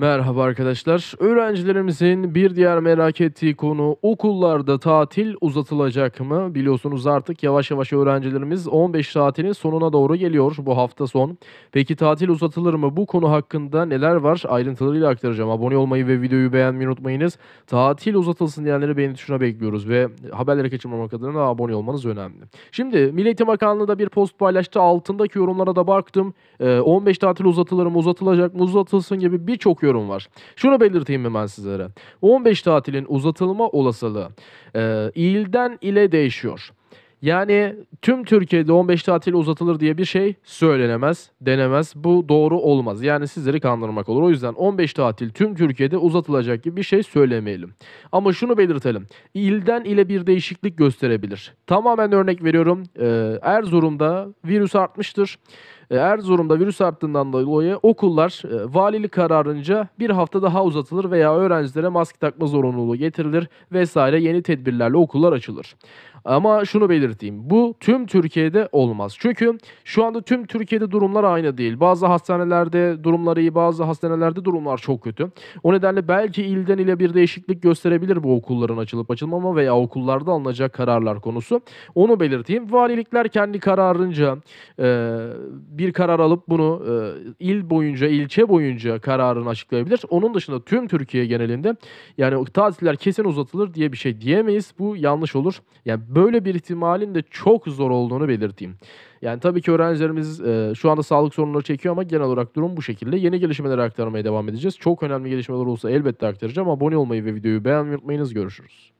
Merhaba arkadaşlar. Öğrencilerimizin bir diğer merak ettiği konu okullarda tatil uzatılacak mı? Biliyorsunuz artık yavaş yavaş öğrencilerimiz 15 tatilin sonuna doğru geliyor bu hafta son. Peki tatil uzatılır mı? Bu konu hakkında neler var? Ayrıntılarıyla aktaracağım. Abone olmayı ve videoyu beğenmeyi unutmayınız. Tatil uzatılsın diyenleri beğeni tuşuna bekliyoruz ve haberleri kaçırmamak adına da abone olmanız önemli. Şimdi Milli Eğitim Bakanlığı da bir post paylaştı. Altındaki yorumlara da baktım. 15 ee, tatil uzatılır mı? Uzatılacak mı? Uzatılsın gibi birçok yorum var. Şunu belirteyim hemen sizlere. 15 tatilin uzatılma olasılığı e, ilden ile değişiyor. Yani tüm Türkiye'de 15 tatil uzatılır diye bir şey söylenemez, denemez. Bu doğru olmaz. Yani sizleri kandırmak olur. O yüzden 15 tatil tüm Türkiye'de uzatılacak gibi bir şey söylemeyelim. Ama şunu belirtelim. İlden ile bir değişiklik gösterebilir. Tamamen örnek veriyorum. E, Erzurum'da virüs artmıştır. E, Erzurum'da virüs arttığından dolayı okullar e, valilik kararınca bir hafta daha uzatılır veya öğrencilere maske takma zorunluluğu getirilir vesaire yeni tedbirlerle okullar açılır. Ama şunu belirteyim. Bu tüm Türkiye'de olmaz. Çünkü şu anda tüm Türkiye'de durumlar aynı değil. Bazı hastanelerde durumları iyi, bazı hastanelerde durumlar çok kötü. O nedenle belki ilden ile bir değişiklik gösterebilir bu okulların açılıp açılmama veya okullarda alınacak kararlar konusu. Onu belirteyim. Valilikler kendi kararınca e, bir karar alıp bunu e, il boyunca, ilçe boyunca kararını açıklayabilir. Onun dışında tüm Türkiye genelinde yani tatiller kesin uzatılır diye bir şey diyemeyiz. Bu yanlış olur. Yani böyle bir ihtimalin de çok zor olduğunu belirteyim. Yani tabii ki öğrencilerimiz e, şu anda sağlık sorunları çekiyor ama genel olarak durum bu şekilde. Yeni gelişmeleri aktarmaya devam edeceğiz. Çok önemli gelişmeler olursa elbette aktaracağım. Abone olmayı ve videoyu beğenmeyi unutmayınız. Görüşürüz.